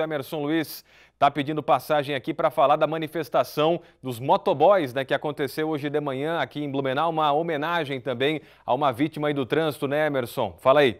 Emerson Luiz está pedindo passagem aqui para falar da manifestação dos motoboys, né, que aconteceu hoje de manhã aqui em Blumenau, uma homenagem também a uma vítima do trânsito, né, Emerson? Fala aí.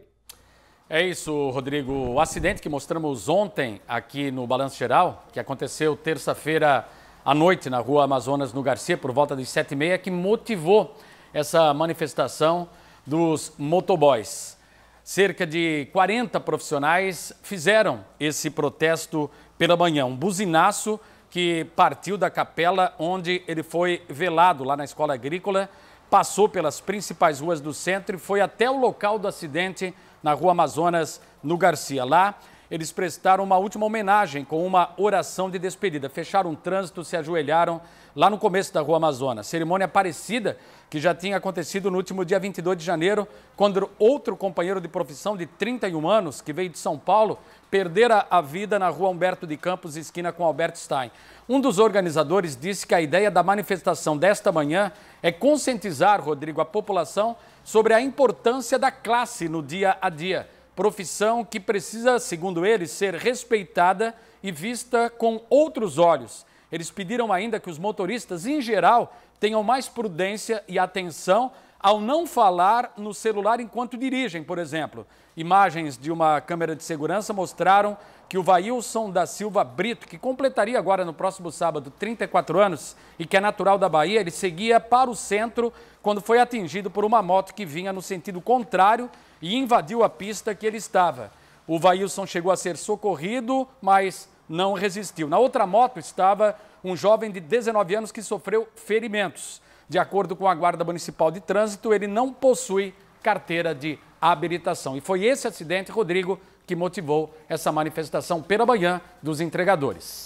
É isso, Rodrigo. O acidente que mostramos ontem aqui no Balanço Geral, que aconteceu terça-feira à noite na rua Amazonas, no Garcia, por volta das sete e meia, que motivou essa manifestação dos motoboys. Cerca de 40 profissionais fizeram esse protesto pela manhã. Um buzinaço que partiu da capela onde ele foi velado lá na escola agrícola, passou pelas principais ruas do centro e foi até o local do acidente na rua Amazonas, no Garcia. Lá, eles prestaram uma última homenagem com uma oração de despedida. Fecharam o trânsito, se ajoelharam lá no começo da Rua Amazonas. Cerimônia parecida que já tinha acontecido no último dia 22 de janeiro, quando outro companheiro de profissão de 31 anos, que veio de São Paulo, perdera a vida na Rua Humberto de Campos, esquina com Alberto Stein. Um dos organizadores disse que a ideia da manifestação desta manhã é conscientizar, Rodrigo, a população sobre a importância da classe no dia a dia profissão que precisa, segundo eles, ser respeitada e vista com outros olhos. Eles pediram ainda que os motoristas, em geral, tenham mais prudência e atenção ao não falar no celular enquanto dirigem, por exemplo. Imagens de uma câmera de segurança mostraram que o Vailson da Silva Brito, que completaria agora no próximo sábado 34 anos e que é natural da Bahia, ele seguia para o centro quando foi atingido por uma moto que vinha no sentido contrário e invadiu a pista que ele estava. O Vailson chegou a ser socorrido, mas não resistiu. Na outra moto estava um jovem de 19 anos que sofreu ferimentos. De acordo com a Guarda Municipal de Trânsito, ele não possui carteira de habilitação. E foi esse acidente, Rodrigo, que motivou essa manifestação pela manhã dos entregadores.